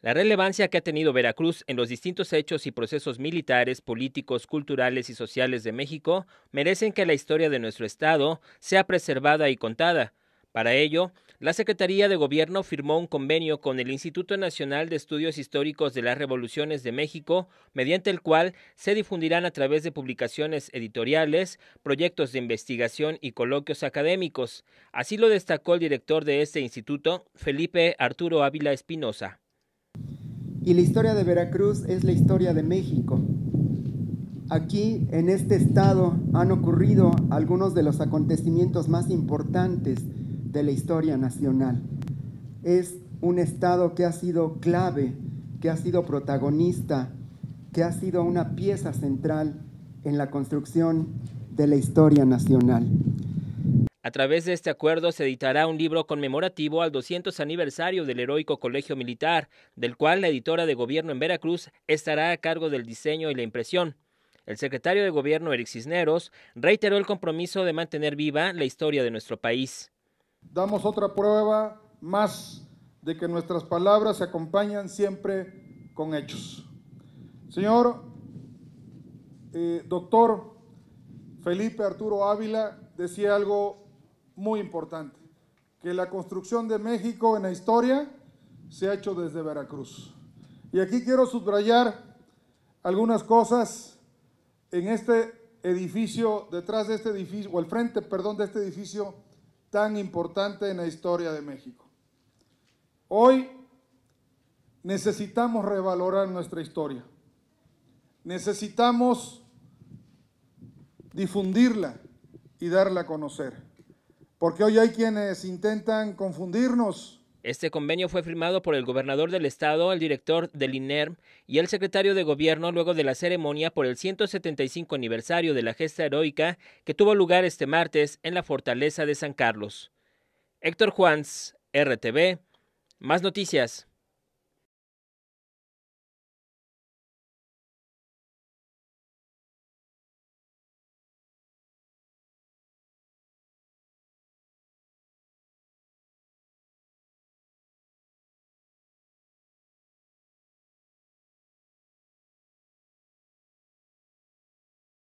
La relevancia que ha tenido Veracruz en los distintos hechos y procesos militares, políticos, culturales y sociales de México merecen que la historia de nuestro Estado sea preservada y contada. Para ello, la Secretaría de Gobierno firmó un convenio con el Instituto Nacional de Estudios Históricos de las Revoluciones de México, mediante el cual se difundirán a través de publicaciones editoriales, proyectos de investigación y coloquios académicos. Así lo destacó el director de este instituto, Felipe Arturo Ávila Espinosa. Y la historia de Veracruz es la historia de México. Aquí, en este estado, han ocurrido algunos de los acontecimientos más importantes de la historia nacional. Es un estado que ha sido clave, que ha sido protagonista, que ha sido una pieza central en la construcción de la historia nacional. A través de este acuerdo se editará un libro conmemorativo al 200 aniversario del heroico Colegio Militar, del cual la editora de gobierno en Veracruz estará a cargo del diseño y la impresión. El secretario de gobierno Eric Cisneros reiteró el compromiso de mantener viva la historia de nuestro país. Damos otra prueba más de que nuestras palabras se acompañan siempre con hechos. Señor eh, doctor Felipe Arturo Ávila decía algo muy importante, que la construcción de México en la historia se ha hecho desde Veracruz. Y aquí quiero subrayar algunas cosas en este edificio, detrás de este edificio, o al frente, perdón, de este edificio tan importante en la historia de México. Hoy necesitamos revalorar nuestra historia. Necesitamos difundirla y darla a conocer porque hoy hay quienes intentan confundirnos. Este convenio fue firmado por el gobernador del estado, el director del INERM y el secretario de gobierno luego de la ceremonia por el 175 aniversario de la gesta heroica que tuvo lugar este martes en la fortaleza de San Carlos. Héctor Juans, RTV, más noticias.